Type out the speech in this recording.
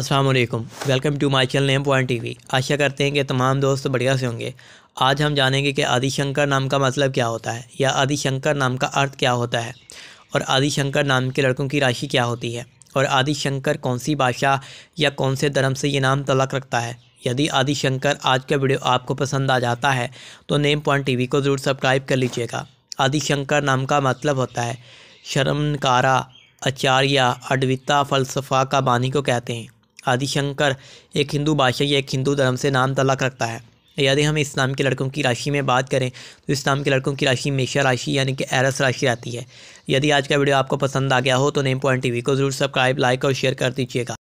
Aslam welcome to my channel name point T V आशा करते हैं कि तमाम दोस्त बढ़िया से होंगे आज हम जानेंगे कि आदिशंकर नाम का मतलब क्या होता है या आदिशंकर नाम का अर्थ क्या होता है और आदिशंकर नाम के लड़कों की राशि क्या होती है और आदिशंकर कौन सी भाषा या कौन से धर्म से ये नाम तलक रखता है यदि आदिशंकर आज का वीडियो आपको पसंद आ जाता है तो नेम पॉइंट वी को ज़रूर सब्सक्राइब कर लीजिएगा आदिशंकर नाम का मतलब होता है शर्मकारा आचार्य अडविता फ़लसफ़ा का बानी को कहते हैं आदिशंकर एक हिंदू बादशाह या एक हिंदू धर्म से नाम तलाक रखता है यदि हम इस्लाम के लड़कों की राशि में बात करें तो इस्लाम के लड़कों की राशि मेषा राशि यानी कि एरस राशि आती है यदि आज का वीडियो आपको पसंद आ गया हो तो नेम पॉइंट वी को जरूर सब्सक्राइब लाइक और शेयर कर दीजिएगा